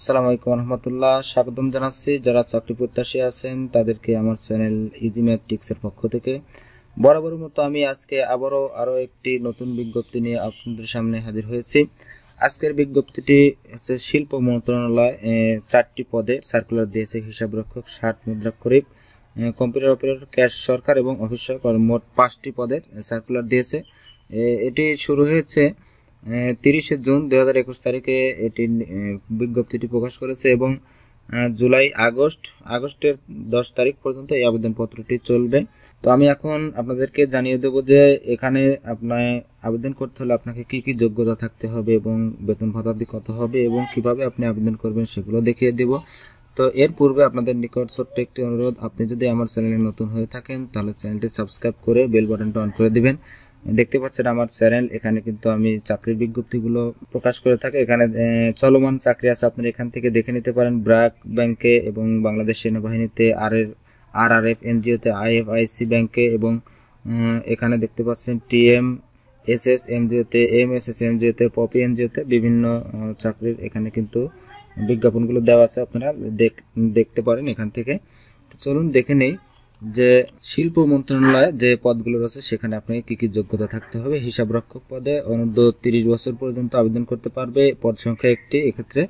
আসসালামু আলাইকুম রহমতুল্লাহ স্বাগতম জানাচ্ছি যারা চাকরি প্রত্যাশী আছেন তাদেরকে আমার চ্যানেল ইজি ম্যাট্রিক্সের পক্ষ থেকে বরাবর মতো আমি আজকে আবারও আরও একটি নতুন বিজ্ঞপ্তি নিয়ে আপনাদের সামনে হাজির হয়েছি আজকের বিজ্ঞপ্তিটি হচ্ছে শিল্প মন্ত্রণালয় চারটি পদে সার্কুলার দিয়েছে হিসাব রক্ষক ষাট মুদ্রাক্ষরিক কম্পিউটার অপারেটর ক্যাশ সরকার এবং অফিস সরকার মোট পাঁচটি পদের সার্কুলার দিয়েছে এটি শুরু হয়েছে তিরিশে জুন দু তারিখে এটি বিজ্ঞপ্তিটি প্রকাশ করেছে এবং জুলাই আগস্ট আগস্টের দশ তারিখ পর্যন্ত এই আবেদনপত্রটি চলবে তো আমি এখন আপনাদেরকে জানিয়ে দেব যে এখানে আপনার আবেদন করতে হলে আপনাকে কি কি যোগ্যতা থাকতে হবে এবং বেতন ভাতাদি কত হবে এবং কিভাবে আপনি আবেদন করবেন সেগুলো দেখিয়ে দেব তো এর পূর্বে আপনাদের নিকট ছোট্ট একটি অনুরোধ আপনি যদি আমার চ্যানেলে নতুন হয়ে থাকেন তাহলে চ্যানেলটি সাবস্ক্রাইব করে বেল বাটনটা অন করে দেবেন দেখতে পাচ্ছেন আমার চ্যানেল এখানে কিন্তু আমি চাকরির বিজ্ঞপ্তিগুলো প্রকাশ করে থাকি এখানে চলমান চাকরি আছে আপনারা এখান থেকে দেখে নিতে পারেন ব্র্যাক ব্যাংকে এবং বাংলাদেশ সেনাবাহিনীতে আর এর আর আর এফ এনজিওতে আইএফআইসি ব্যাংকে এবং এখানে দেখতে পাচ্ছেন টিএম এস এস এনজিওতে এম এস এস এনজিওতে পপি এনজিওতে বিভিন্ন চাকরির এখানে কিন্তু বিজ্ঞাপনগুলো দেওয়া আছে আপনারা দেখতে পারেন এখান থেকে তো চলুন দেখে নেই যে শিল্প মন্ত্রণালয়ে যে পদগুলো রয়েছে সেখানে আপনাকে কী কী যোগ্যতা থাকতে হবে হিসাবরক্ষক পদে অনূর্ধ্ব তিরিশ বছর পর্যন্ত আবেদন করতে পারবে পদ সংখ্যা একটি এক্ষেত্রে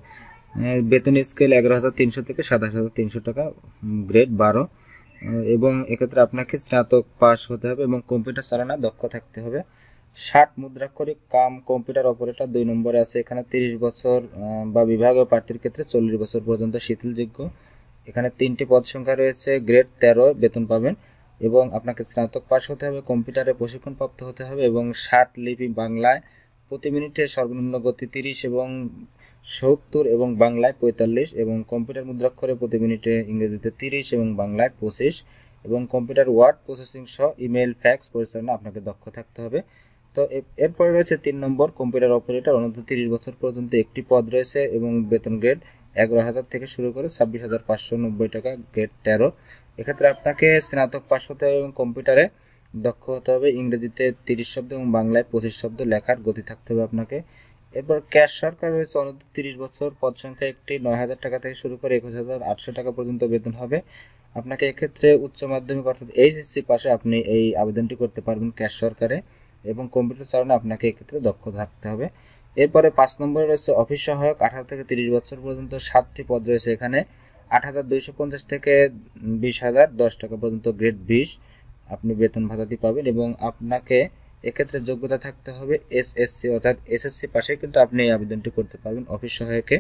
বেতন স্কেল এগারো হাজার তিনশো থেকে সাতাশ হাজার তিনশো টাকা গ্রেড বারো এবং এক্ষেত্রে আপনাকে স্নাতক পাস হতে হবে এবং কম্পিউটার চালানো দক্ষ থাকতে হবে ষাট মুদ্রাক্ষরিক কাম কম্পিউটার অপারেটর দুই নম্বরে আছে এখানে তিরিশ বছর বা বিভাগীয় প্রার্থীর ক্ষেত্রে চল্লিশ বছর পর্যন্ত শিথিলযোগ্য এখানে তিনটি পদ সংখ্যা রয়েছে গ্রেড তেরো বেতন পাবেন এবং আপনাকে স্নাতক পাশ হতে হবে কম্পিউটারে প্রশিক্ষণপ্রাপ্ত হতে হবে এবং ষাট লিপি বাংলায় প্রতি মিনিটে সর্বনিম্ন গতি তিরিশ এবং সত্তর এবং বাংলায় পঁয়তাল্লিশ এবং কম্পিউটার মুদ্রাক্ষরে প্রতি মিনিটে ইংরেজিতে তিরিশ এবং বাংলায় পঁচিশ এবং কম্পিউটার ওয়ার্ড প্রসেসিং সহ ইমেল ফ্যাক্স পরিচালনা আপনাকে দক্ষ থাকতে হবে তো এরপরে রয়েছে তিন নম্বর কম্পিউটার অপারেটর অনন্ত তিরিশ বছর পর্যন্ত একটি পদ রয়েছে এবং বেতন গ্রেড এগারো হাজার থেকে শুরু করে ছাব্বিশ হাজার পাঁচশো নব্বই টাকা গ্রেড তেরো এক্ষেত্রে আপনাকে স্নাতক পাশ হতে হবে এবং কম্পিউটারে দক্ষ হতে হবে ইংরেজিতে তিরিশ শব্দ এবং বাংলায় পঁচিশ শব্দ লেখার গতি থাকতে হবে আপনাকে এরপর ক্যাশ সরকার রয়েছে অনূর্ধ্ব তিরিশ বছর পদ সংখ্যা একটি নয় হাজার টাকা থেকে শুরু করে একুশ হাজার আটশো টাকা পর্যন্ত বেতন হবে আপনাকে এক্ষেত্রে উচ্চ মাধ্যমিক অর্থাৎ এইচএসসি পাশে আপনি এই আবেদনটি করতে পারবেন ক্যাশ সরকারে এবং কম্পিউটার চালানো আপনাকে এক্ষেত্রে দক্ষ থাকতে হবে এরপরে পাঁচ নম্বরে রয়েছে অফিস সহায়ক আঠারো থেকে তিরিশ বছর পর্যন্ত সাতটি পদ রয়েছে এখানে আট হাজার দুইশো পঞ্চাশ থেকে বিশ হাজার দশ টাকা পর্যন্ত গ্রেড বিশ আপনি বেতন ভাতাটি পাবেন এবং আপনাকে এক্ষেত্রে যোগ্যতা থাকতে হবে এসএসসি অর্থাৎ এসএসসি পাশে কিন্তু আপনি এই আবেদনটি করতে পারবেন অফিস সহায়কে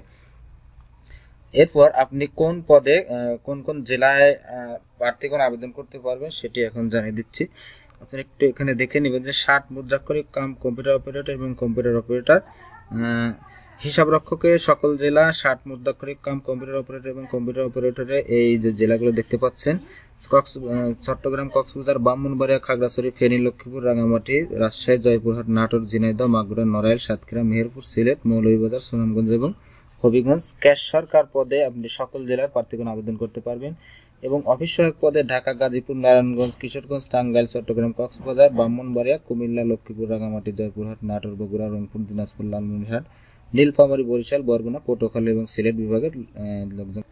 এরপর আপনি কোন পদে কোন কোন জেলায় প্রার্থীগণ আবেদন করতে পারবেন সেটি এখন জানিয়ে দিচ্ছি আপনারা একটু এখানে দেখে নেবেন যে ষাট মুদ্রাক্ষরিক কাম কম্পিউটার অপারেটর এবং কম্পিউটার অপারেটর হিসাবরক্ষকে সকল জেলা ষাট মুদ্রাক্ষরিক কাম কম্পিউটার অপারেটর এবং কম্পিউটার অপারেটরে এই যে জেলাগুলো দেখতে পাচ্ছেন কক্স চট্টগ্রাম কক্সবাজার ব্রাহ্মণবাড়িয়া খাগড়াছড়ি ফেনী লক্ষ্মীপুর রাঙামাটি রাজশাহী জয়পুরহাট নাটোর ঝিনাইদহ মাগুরা নড়াইল সাতক্ষীরা মেহেরপুর সিলেট মৌলভীবাজার সুনামগঞ্জ এবং হবিগঞ্জ ক্যাশ সরকার পদে আপনি সকল জেলার প্রার্থীগণ আবেদন করতে পারবেন এবং অফিস সহায়ক পদে ঢাকা গাজীপুর নারায়ণগঞ্জ কিশোরগঞ্জ টাঙ্গাইল চট্টগ্রাম কক্সবাজার ব্রাহ্মণবাড়িয়া কুমিল্লা লক্ষ্মীপুর রাঙামাটি জয়পুরহাট নাটোর বগুড়া রংপুর দিনাজপুর লালমনিরহাট নীলফামারী বরিশাল বরগুনা পটুয়াখালী এবং সিলেট বিভাগের লোকজন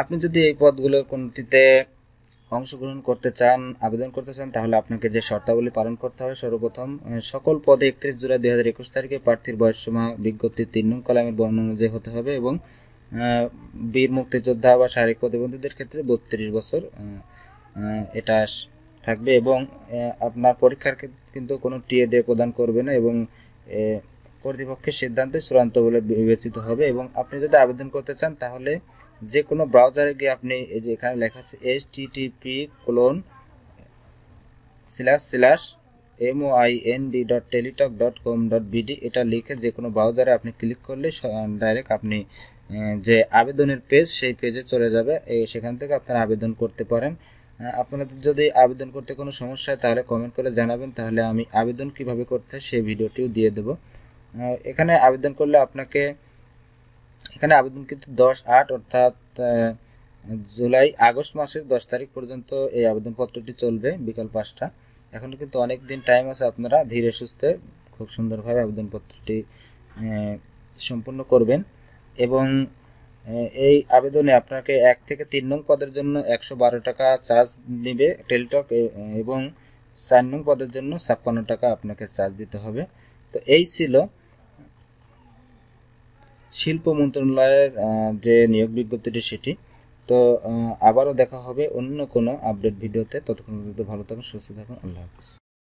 আপনি যদি এই পদগুলোর কোনটিতে অংশগ্রহণ করতে চান আবেদন করতে চান তাহলে আপনাকে যে শর্তাবলী পালন করতে হবে সর্বপ্রথম সকল পদে একত্রিশ জুলাই দুই হাজার একুশ তারিখে প্রার্থীর বয়সসীমা বিজ্ঞপ্তির তিন নং কলামের বর্ণনা অনুযায়ী হতে হবে এবং বীর মুক্তিযোদ্ধা বা শারীরিক প্রতিবন্ধীদের ক্ষেত্রে বত্রিশ বছর এটা থাকবে এবং আপনার পরীক্ষার কিন্তু কোনো টিএডে প্রদান করবে না এবং কর্তৃপক্ষের সিদ্ধান্তে চূড়ান্ত বলে বিবেচিত হবে এবং আপনি যদি আবেদন করতে চান তাহলে যে কোনো ব্রাউজারে গিয়ে আপনি এই যে এখানে লেখা আছে HTTP colon slash slash MOIND dot Teletalk dot com dot BD এটা লিখে যে কোনো ব্রাউজারে আপনি ক্লিক করলে ডাইরেক্ট আপনি যে আবেদনের পেজ সেই পেজে চলে যাবে সেখান থেকে আপনারা আবেদন করতে পারেন আপনাদের যদি আবেদন করতে কোনো সমস্যা হয় তাহলে কমেন্ট করে জানাবেন তাহলে আমি আবেদন কিভাবে করতে সেই ভিডিওটিও দিয়ে দেব এখানে আবেদন করলে আপনাকে এখানে আবেদন কিন্তু দশ আট অর্থাৎ জুলাই আগস্ট মাসের দশ তারিখ পর্যন্ত এই আবেদনপত্রটি চলবে বিকাল পাঁচটা এখন কিন্তু অনেক দিন টাইম আছে আপনারা ধীরে সুস্থে খুব সুন্দরভাবে আবেদনপত্রটি সম্পূর্ণ করবেন এবং এই আবেদনে আপনাকে এক থেকে তিন নং পদের জন্য একশো বারো টাকা চার্জ নেবে টেলিটক এবং চার নং পদের জন্য ছাপ্পান্ন টাকা আপনাকে চার্জ দিতে হবে তো এই ছিল শিল্প মন্ত্রণালয়ের যে নিয়োগ বিজ্ঞপ্তিটি সেটি তো আবারও দেখা হবে অন্য কোনো আপডেট ভিডিওতে ততক্ষণ পর্যন্ত ভালো থাকুন সুস্থ থাকুন আল্লাহ হাফিজ